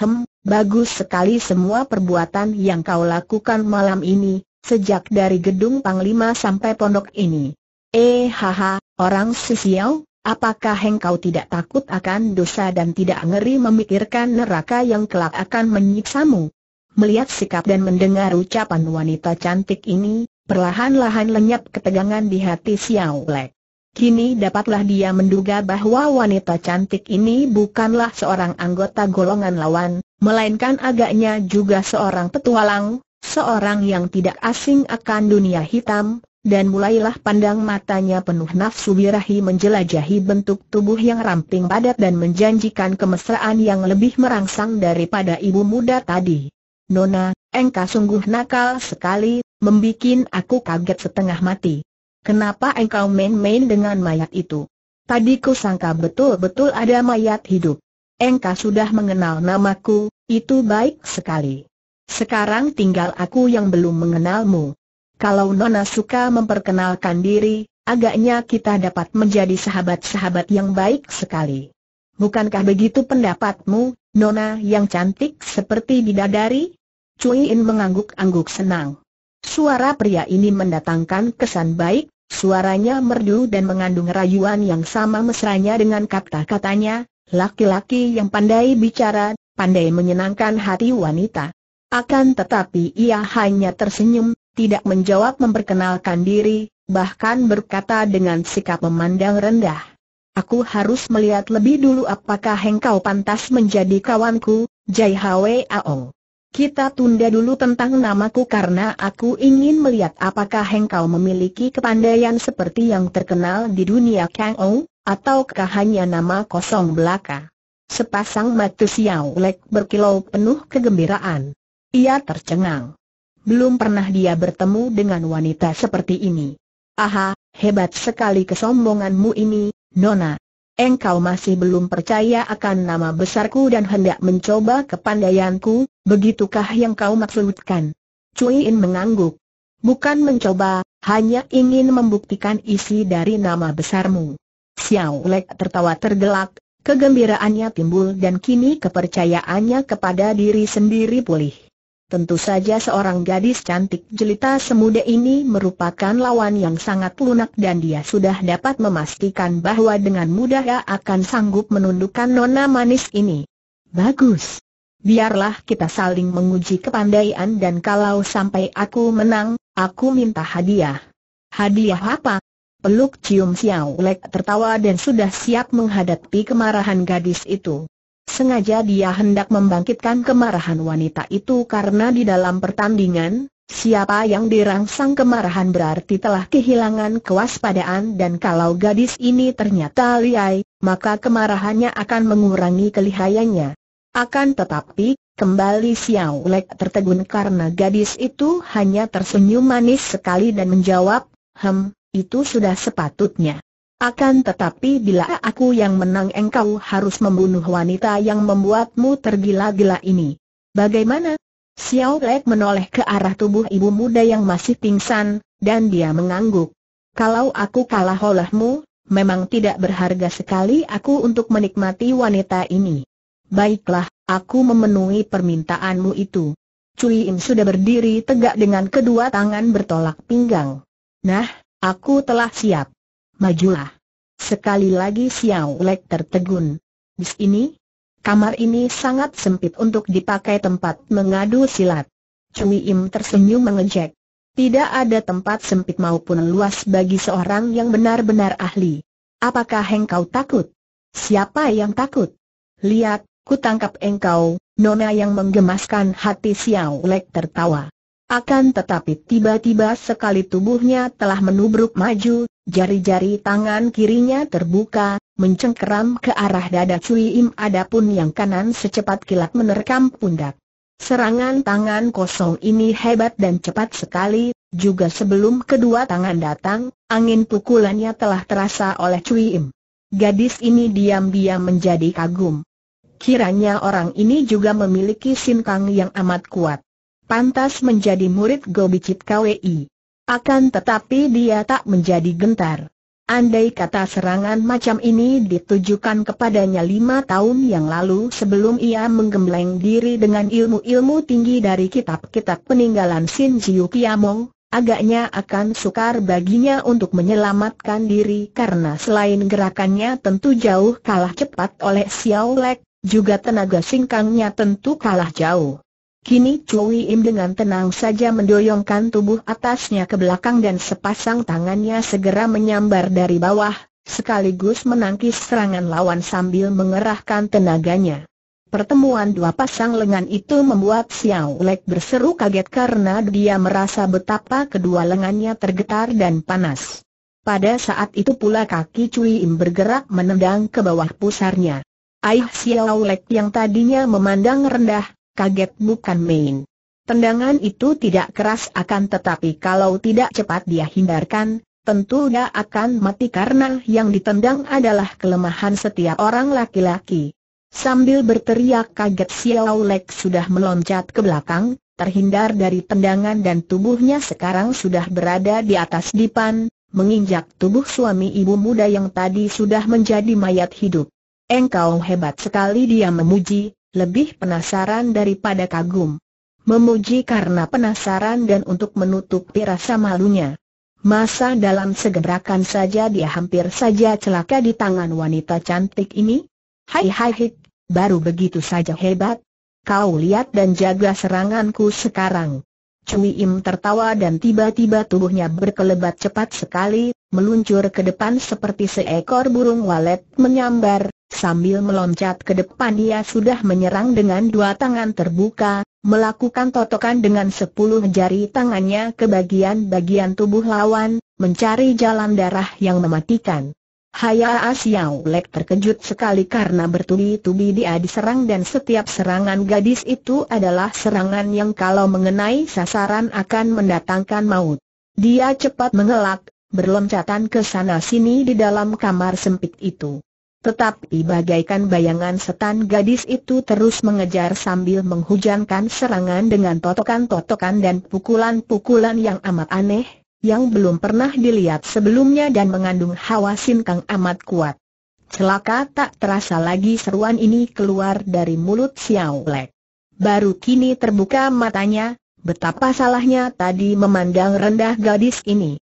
Hem, bagus sekali semua perbuatan yang kau lakukan malam ini, sejak dari gedung Panglima sampai pondok ini. Eh haha, orang sisiau, apakah engkau tidak takut akan dosa dan tidak ngeri memikirkan neraka yang kelak akan menyiksamu? Melihat sikap dan mendengar ucapan wanita cantik ini, perlahan-lahan lenyap ketegangan di hati Xiao Lek. Kini dapatlah dia menduga bahwa wanita cantik ini bukanlah seorang anggota golongan lawan, melainkan agaknya juga seorang petualang, seorang yang tidak asing akan dunia hitam, dan mulailah pandang matanya penuh nafsu birahi menjelajahi bentuk tubuh yang ramping padat dan menjanjikan kemesraan yang lebih merangsang daripada ibu muda tadi. Nona, engkau sungguh nakal sekali, membuat aku kaget setengah mati. Kenapa engkau main-main dengan mayat itu? Tadi ku sangka betul-betul ada mayat hidup. Engkau sudah mengenal namaku, itu baik sekali. Sekarang tinggal aku yang belum mengenalmu. Kalau Nona suka memperkenalkan diri, agaknya kita dapat menjadi sahabat-sahabat yang baik sekali. Bukankah begitu pendapatmu, Nona yang cantik seperti bidadari? Cui In mengangguk-angguk senang. Suara pria ini mendatangkan kesan baik, Suaranya merdu dan mengandung rayuan yang sama mesranya dengan kata-katanya, laki-laki yang pandai bicara, pandai menyenangkan hati wanita. Akan tetapi ia hanya tersenyum, tidak menjawab memperkenalkan diri, bahkan berkata dengan sikap memandang rendah. Aku harus melihat lebih dulu apakah engkau pantas menjadi kawanku, Jai Hwe Aong. Kita tunda dulu tentang namaku karena aku ingin melihat apakah engkau memiliki kepandaian seperti yang terkenal di dunia Kang Ou, ataukah hanya nama kosong belaka. Sepasang mata Xiao Lek berkilau penuh kegembiraan. Ia tercengang. Belum pernah dia bertemu dengan wanita seperti ini. Aha, hebat sekali kesombonganmu ini, Nona. Engkau masih belum percaya akan nama besarku dan hendak mencoba kepandaianku, Begitukah yang kau maksudkan? Cui In mengangguk. Bukan mencoba, hanya ingin membuktikan isi dari nama besarmu. Xiao Lek tertawa tergelak, kegembiraannya timbul dan kini kepercayaannya kepada diri sendiri pulih. Tentu saja seorang gadis cantik jelita semuda ini merupakan lawan yang sangat lunak dan dia sudah dapat memastikan bahwa dengan mudah ia akan sanggup menundukkan nona manis ini. Bagus biarlah kita saling menguji kepandaian dan kalau sampai aku menang, aku minta hadiah. Hadiah apa? Peluk cium Xiao Lek tertawa dan sudah siap menghadapi kemarahan gadis itu. Sengaja dia hendak membangkitkan kemarahan wanita itu karena di dalam pertandingan, siapa yang dirangsang kemarahan berarti telah kehilangan kewaspadaan dan kalau gadis ini ternyata liai, maka kemarahannya akan mengurangi kelihayannya. Akan tetapi, kembali Xiao Lek tertegun karena gadis itu hanya tersenyum manis sekali dan menjawab, Hem, itu sudah sepatutnya. Akan tetapi bila aku yang menang engkau harus membunuh wanita yang membuatmu tergila-gila ini. Bagaimana? Xiao Lek menoleh ke arah tubuh ibu muda yang masih pingsan, dan dia mengangguk. Kalau aku kalah olehmu, memang tidak berharga sekali aku untuk menikmati wanita ini. Baiklah, aku memenuhi permintaanmu itu. Cui Im sudah berdiri tegak dengan kedua tangan bertolak pinggang. Nah, aku telah siap. Majulah. Sekali lagi Xiao Lek tertegun. Di sini, kamar ini sangat sempit untuk dipakai tempat mengadu silat. Cui Im tersenyum mengejek. Tidak ada tempat sempit maupun luas bagi seorang yang benar-benar ahli. Apakah engkau takut? Siapa yang takut? Lihat, tangkap engkau, nona yang menggemaskan hati Xiao Lek tertawa. Akan tetapi tiba-tiba sekali tubuhnya telah menubruk maju, jari-jari tangan kirinya terbuka, mencengkeram ke arah dada Cui Im adapun yang kanan secepat kilat menerkam pundak. Serangan tangan kosong ini hebat dan cepat sekali, juga sebelum kedua tangan datang, angin pukulannya telah terasa oleh Cui Im. Gadis ini diam-diam menjadi kagum kiranya orang ini juga memiliki sinkang yang amat kuat. Pantas menjadi murid Gobi Gobicit KWI. Akan tetapi dia tak menjadi gentar. Andai kata serangan macam ini ditujukan kepadanya lima tahun yang lalu sebelum ia menggembleng diri dengan ilmu-ilmu tinggi dari kitab-kitab peninggalan Sin Jiu Kiamong, agaknya akan sukar baginya untuk menyelamatkan diri karena selain gerakannya tentu jauh kalah cepat oleh Xiao Lek, juga tenaga singkangnya tentu kalah jauh. Kini Cui Im dengan tenang saja mendoyongkan tubuh atasnya ke belakang dan sepasang tangannya segera menyambar dari bawah, sekaligus menangkis serangan lawan sambil mengerahkan tenaganya. Pertemuan dua pasang lengan itu membuat Xiao Lek berseru kaget karena dia merasa betapa kedua lengannya tergetar dan panas. Pada saat itu pula kaki Cui Im bergerak menendang ke bawah pusarnya. Aih Xiao Lek yang tadinya memandang rendah, kaget bukan main. Tendangan itu tidak keras akan tetapi kalau tidak cepat dia hindarkan, tentu dia akan mati karena yang ditendang adalah kelemahan setiap orang laki-laki. Sambil berteriak kaget Xiao Lek sudah meloncat ke belakang, terhindar dari tendangan dan tubuhnya sekarang sudah berada di atas dipan, menginjak tubuh suami ibu muda yang tadi sudah menjadi mayat hidup. Engkau hebat sekali dia memuji, lebih penasaran daripada kagum. Memuji karena penasaran dan untuk menutupi rasa malunya. Masa dalam segebrakan saja dia hampir saja celaka di tangan wanita cantik ini? Hai hai hik, baru begitu saja hebat. Kau lihat dan jaga seranganku sekarang. Cui Im tertawa dan tiba-tiba tubuhnya berkelebat cepat sekali, meluncur ke depan seperti seekor burung walet menyambar, Sambil meloncat ke depan dia sudah menyerang dengan dua tangan terbuka, melakukan totokan dengan sepuluh jari tangannya ke bagian-bagian tubuh lawan, mencari jalan darah yang mematikan. Haya Xiao Lek terkejut sekali karena bertubi-tubi dia diserang dan setiap serangan gadis itu adalah serangan yang kalau mengenai sasaran akan mendatangkan maut. Dia cepat mengelak, berloncatan ke sana sini di dalam kamar sempit itu. Tetapi bagaikan bayangan setan gadis itu terus mengejar sambil menghujankan serangan dengan totokan-totokan dan pukulan-pukulan yang amat aneh, yang belum pernah dilihat sebelumnya dan mengandung hawa sinkang amat kuat. Celaka tak terasa lagi seruan ini keluar dari mulut Xiao Lek. Baru kini terbuka matanya, betapa salahnya tadi memandang rendah gadis ini.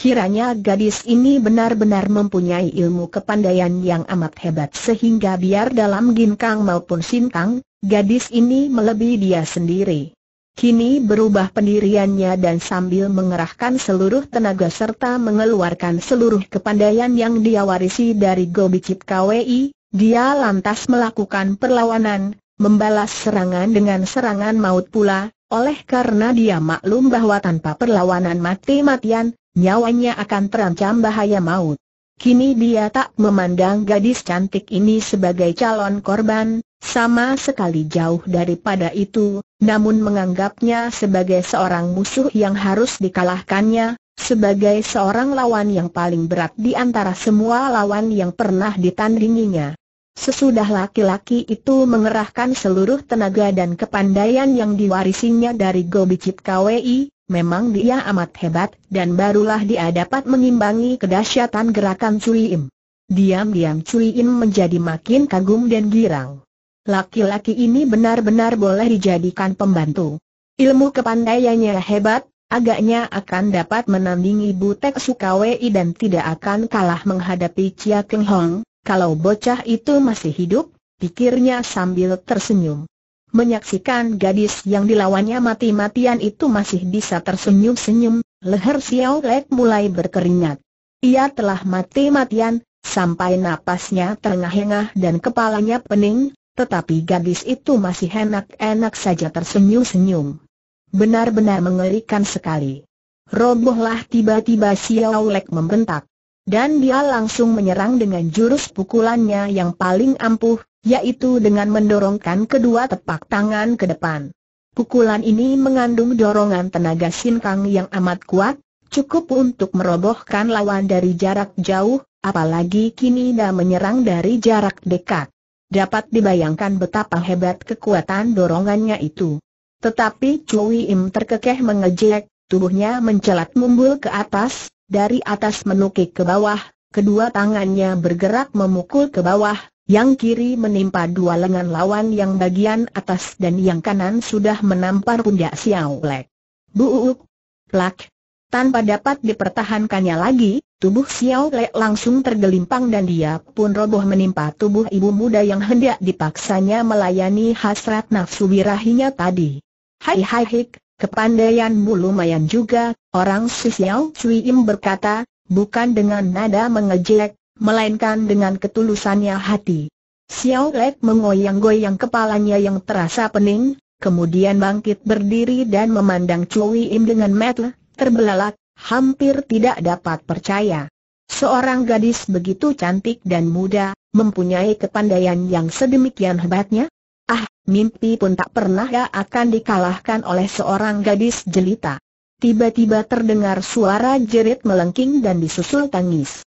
Kiranya gadis ini benar-benar mempunyai ilmu kepandaian yang amat hebat sehingga biar dalam ginkang maupun sintang, gadis ini melebihi dia sendiri. Kini berubah pendiriannya dan sambil mengerahkan seluruh tenaga serta mengeluarkan seluruh kepandaian yang dia warisi dari Gobicip KWI, dia lantas melakukan perlawanan, membalas serangan dengan serangan maut pula, oleh karena dia maklum bahwa tanpa perlawanan mati-matian, nyawanya akan terancam bahaya maut. Kini dia tak memandang gadis cantik ini sebagai calon korban, sama sekali jauh daripada itu, namun menganggapnya sebagai seorang musuh yang harus dikalahkannya, sebagai seorang lawan yang paling berat di antara semua lawan yang pernah ditandinginya. Sesudah laki-laki itu mengerahkan seluruh tenaga dan kepandaian yang diwarisinya dari Gobicip KWI, memang dia amat hebat, dan barulah dia dapat mengimbangi kedahsyatan gerakan Cui Im. Diam-diam Cui Im menjadi makin kagum dan girang. Laki-laki ini benar-benar boleh dijadikan pembantu. Ilmu kepandaiannya hebat, agaknya akan dapat menandingi Butek Sukawei dan tidak akan kalah menghadapi Chia Keng Hong, kalau bocah itu masih hidup, pikirnya sambil tersenyum. Menyaksikan gadis yang dilawannya mati-matian itu masih bisa tersenyum-senyum, leher Xiao Lek mulai berkeringat. Ia telah mati-matian, sampai napasnya terengah-engah dan kepalanya pening, tetapi gadis itu masih enak-enak saja tersenyum-senyum. Benar-benar mengerikan sekali. Robohlah tiba-tiba Xiao Lek membentak. Dan dia langsung menyerang dengan jurus pukulannya yang paling ampuh, yaitu dengan mendorongkan kedua tepak tangan ke depan. Pukulan ini mengandung dorongan tenaga sinkang yang amat kuat, cukup untuk merobohkan lawan dari jarak jauh, apalagi kini dah menyerang dari jarak dekat. Dapat dibayangkan betapa hebat kekuatan dorongannya itu. Tetapi Cui Im terkekeh mengejek, tubuhnya mencelat mumbul ke atas, dari atas menukik ke bawah, kedua tangannya bergerak memukul ke bawah, yang kiri menimpa dua lengan lawan yang bagian atas dan yang kanan sudah menampar pundak Xiao Lek. Buuk! Plak! Tanpa dapat dipertahankannya lagi, tubuh Xiao Lek langsung tergelimpang dan dia pun roboh menimpa tubuh ibu muda yang hendak dipaksanya melayani hasrat nafsu wirahinya tadi. Hai hai hik, kepandaianmu lumayan juga, orang si Xiao Cui Im berkata, bukan dengan nada mengejek, melainkan dengan ketulusannya hati. Xiao Lek mengoyang-goyang kepalanya yang terasa pening, kemudian bangkit berdiri dan memandang Cui Im dengan mata terbelalak, hampir tidak dapat percaya. Seorang gadis begitu cantik dan muda, mempunyai kepandaian yang sedemikian hebatnya? Ah, mimpi pun tak pernah akan dikalahkan oleh seorang gadis jelita. Tiba-tiba terdengar suara jerit melengking dan disusul tangis.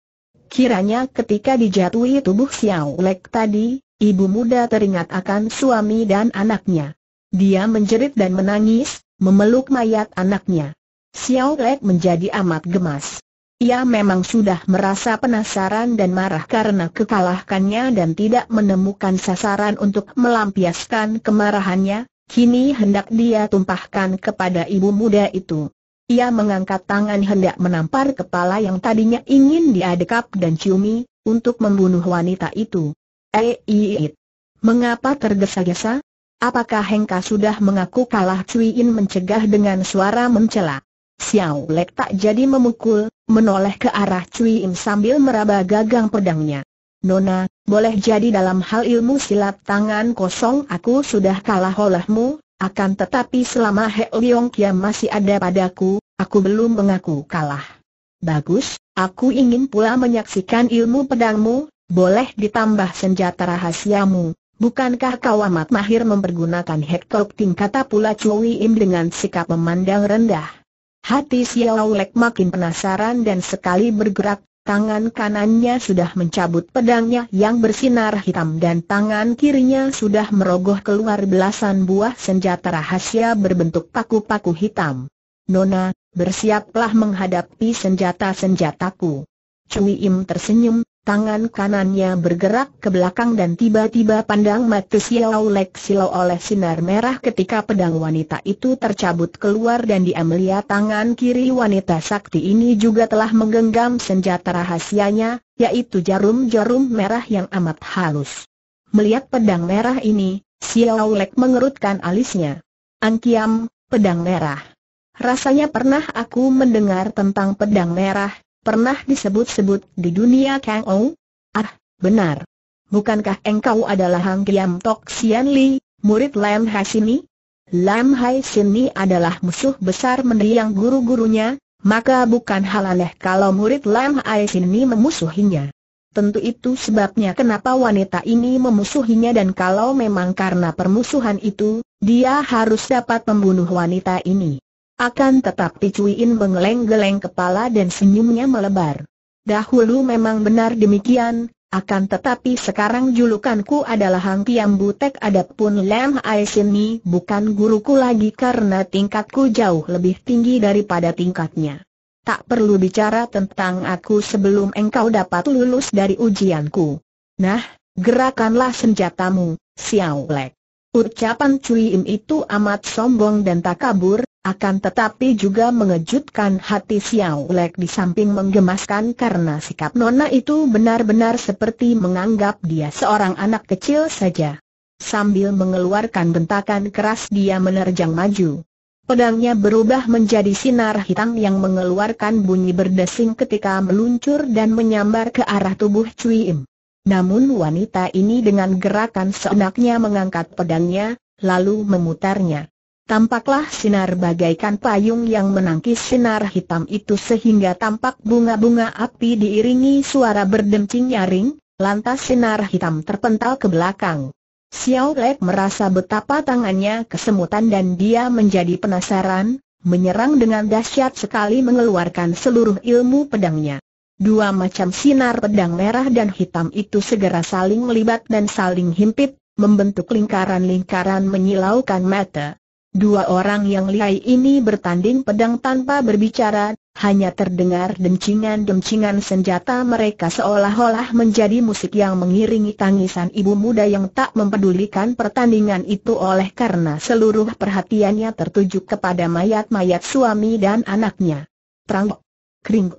Kiranya ketika dijatuhi tubuh Xiao Lek tadi, ibu muda teringat akan suami dan anaknya. Dia menjerit dan menangis, memeluk mayat anaknya. Xiao Lek menjadi amat gemas. Ia memang sudah merasa penasaran dan marah karena kekalahkannya dan tidak menemukan sasaran untuk melampiaskan kemarahannya, kini hendak dia tumpahkan kepada ibu muda itu. Ia mengangkat tangan hendak menampar kepala yang tadinya ingin diadekap dan ciumi, untuk membunuh wanita itu. Ei, eh, Mengapa tergesa-gesa? Apakah Hengka sudah mengaku kalah Cuiin mencegah dengan suara mencela? Xiao Lek tak jadi memukul, menoleh ke arah Cuiin sambil meraba gagang pedangnya. Nona, boleh jadi dalam hal ilmu silat tangan kosong aku sudah kalah olehmu, akan tetapi selama He Leong Kiam masih ada padaku, aku belum mengaku kalah. Bagus, aku ingin pula menyaksikan ilmu pedangmu, boleh ditambah senjata rahasiamu. Bukankah kau amat mahir mempergunakan hektok tingkata pula Cui Im dengan sikap memandang rendah? Hati Xiao Lek makin penasaran dan sekali bergerak, tangan kanannya sudah mencabut pedangnya yang bersinar hitam dan tangan kirinya sudah merogoh keluar belasan buah senjata rahasia berbentuk paku-paku hitam. Nona, bersiaplah menghadapi senjata-senjataku. Cui Im tersenyum, Tangan kanannya bergerak ke belakang dan tiba-tiba pandang mata Xiao Lek Silau oleh sinar merah ketika pedang wanita itu tercabut keluar dan dia melihat tangan kiri wanita sakti ini juga telah menggenggam senjata rahasianya, yaitu jarum-jarum merah yang amat halus. Melihat pedang merah ini, Xiao Lek mengerutkan alisnya. Angkiam, pedang merah. Rasanya pernah aku mendengar tentang pedang merah, pernah disebut-sebut di dunia Kang Ong? Ah, benar. Bukankah engkau adalah Hang Kiam Tok Sian Li, murid Lam Hasini? Lam Hai Ni adalah musuh besar mendiang guru-gurunya, maka bukan hal aneh kalau murid Lam Hai Ni memusuhinya. Tentu itu sebabnya kenapa wanita ini memusuhinya dan kalau memang karena permusuhan itu, dia harus dapat membunuh wanita ini. Akan tetapi Cuiin menggeleng-geleng kepala dan senyumnya melebar. Dahulu memang benar demikian, akan tetapi sekarang julukanku adalah Hang Piam Butek adapun Lam Ai Sini bukan guruku lagi karena tingkatku jauh lebih tinggi daripada tingkatnya. Tak perlu bicara tentang aku sebelum engkau dapat lulus dari ujianku. Nah, gerakanlah senjatamu, Xiao Lek. Ucapan Cui Im itu amat sombong dan tak kabur, akan tetapi juga mengejutkan hati Xiao Lek di samping menggemaskan karena sikap Nona itu benar-benar seperti menganggap dia seorang anak kecil saja. Sambil mengeluarkan bentakan keras dia menerjang maju. Pedangnya berubah menjadi sinar hitam yang mengeluarkan bunyi berdesing ketika meluncur dan menyambar ke arah tubuh Cui Im. Namun wanita ini dengan gerakan seenaknya mengangkat pedangnya, lalu memutarnya tampaklah sinar bagaikan payung yang menangkis sinar hitam itu sehingga tampak bunga-bunga api diiringi suara berdemcing nyaring, lantas sinar hitam terpental ke belakang. Xiao Lek merasa betapa tangannya kesemutan dan dia menjadi penasaran, menyerang dengan dahsyat sekali mengeluarkan seluruh ilmu pedangnya. Dua macam sinar pedang merah dan hitam itu segera saling melibat dan saling himpit, membentuk lingkaran-lingkaran menyilaukan mata. Dua orang yang lihai ini bertanding pedang tanpa berbicara, hanya terdengar dencingan-dencingan senjata mereka seolah-olah menjadi musik yang mengiringi tangisan ibu muda yang tak mempedulikan pertandingan itu oleh karena seluruh perhatiannya tertuju kepada mayat-mayat suami dan anaknya. Trang, kering,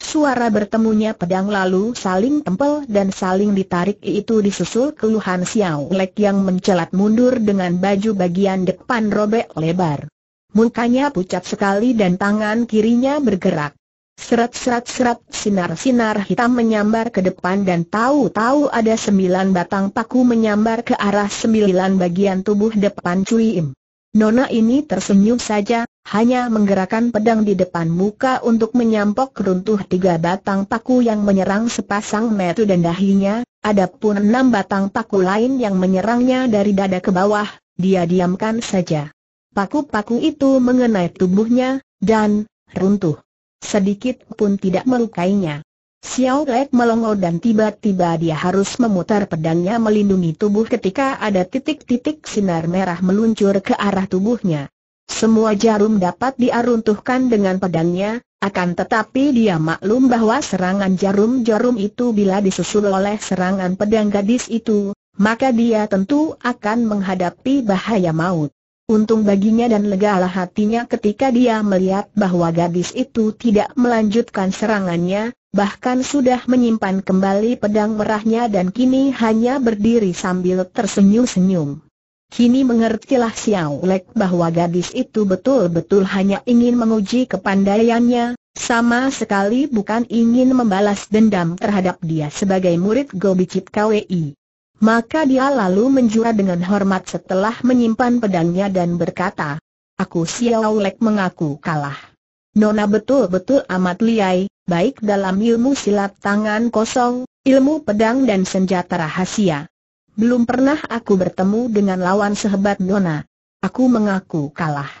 Suara bertemunya pedang lalu saling tempel dan saling ditarik itu disusul keluhan Xiao Lek yang mencelat mundur dengan baju bagian depan robek lebar. Mukanya pucat sekali dan tangan kirinya bergerak. Serat-serat serat sinar-sinar hitam menyambar ke depan dan tahu-tahu ada sembilan batang paku menyambar ke arah sembilan bagian tubuh depan Cui Im. Nona ini tersenyum saja, hanya menggerakkan pedang di depan muka untuk menyampok runtuh tiga batang paku yang menyerang sepasang metu dan dahinya, adapun enam batang paku lain yang menyerangnya dari dada ke bawah, dia diamkan saja. Paku-paku itu mengenai tubuhnya, dan runtuh. Sedikit pun tidak melukainya. Xiao Lek melongo dan tiba-tiba dia harus memutar pedangnya melindungi tubuh ketika ada titik-titik sinar merah meluncur ke arah tubuhnya. Semua jarum dapat diaruntuhkan dengan pedangnya, akan tetapi dia maklum bahwa serangan jarum-jarum itu bila disusul oleh serangan pedang gadis itu, maka dia tentu akan menghadapi bahaya maut. Untung baginya dan legalah hatinya ketika dia melihat bahwa gadis itu tidak melanjutkan serangannya, bahkan sudah menyimpan kembali pedang merahnya dan kini hanya berdiri sambil tersenyum-senyum. Kini mengertilah Xiao Lek bahwa gadis itu betul-betul hanya ingin menguji kepandaiannya, sama sekali bukan ingin membalas dendam terhadap dia sebagai murid Gobicip KWI. Maka dia lalu menjura dengan hormat setelah menyimpan pedangnya dan berkata, Aku Xiao Lek mengaku kalah. Nona betul-betul amat liai, baik dalam ilmu silat tangan kosong, ilmu pedang dan senjata rahasia belum pernah aku bertemu dengan lawan sehebat Nona. Aku mengaku kalah.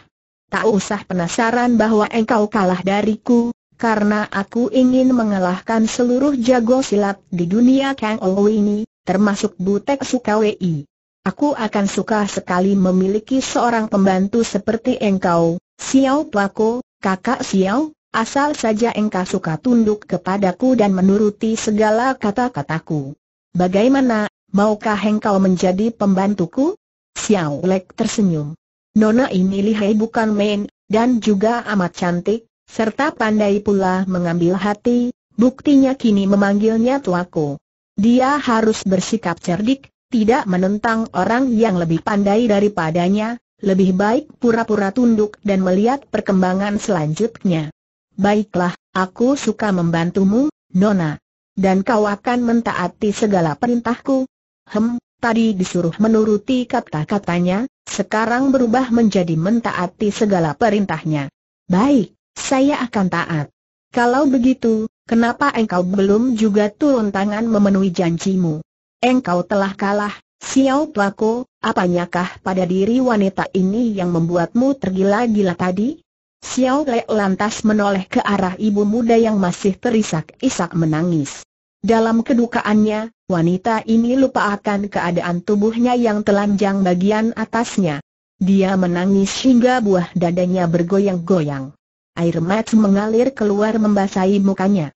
Tak usah penasaran bahwa engkau kalah dariku, karena aku ingin mengalahkan seluruh jago silat di dunia Kang Ou ini, termasuk Butek Sukawi. Aku akan suka sekali memiliki seorang pembantu seperti engkau, Xiao Pako, kakak Xiao, asal saja engkau suka tunduk kepadaku dan menuruti segala kata-kataku. Bagaimana maukah engkau menjadi pembantuku? Xiao Lek tersenyum. Nona ini lihai bukan main, dan juga amat cantik, serta pandai pula mengambil hati, buktinya kini memanggilnya tuaku. Dia harus bersikap cerdik, tidak menentang orang yang lebih pandai daripadanya, lebih baik pura-pura tunduk dan melihat perkembangan selanjutnya. Baiklah, aku suka membantumu, Nona. Dan kau akan mentaati segala perintahku, Hem, tadi disuruh menuruti kata-katanya, sekarang berubah menjadi mentaati segala perintahnya. Baik, saya akan taat. Kalau begitu, kenapa engkau belum juga turun tangan memenuhi janjimu? Engkau telah kalah, Xiao Plako, apanyakah pada diri wanita ini yang membuatmu tergila-gila tadi? Xiao Le lantas menoleh ke arah ibu muda yang masih terisak-isak menangis. Dalam kedukaannya, wanita ini lupa akan keadaan tubuhnya yang telanjang bagian atasnya. Dia menangis hingga buah dadanya bergoyang-goyang. Air mata mengalir keluar membasahi mukanya.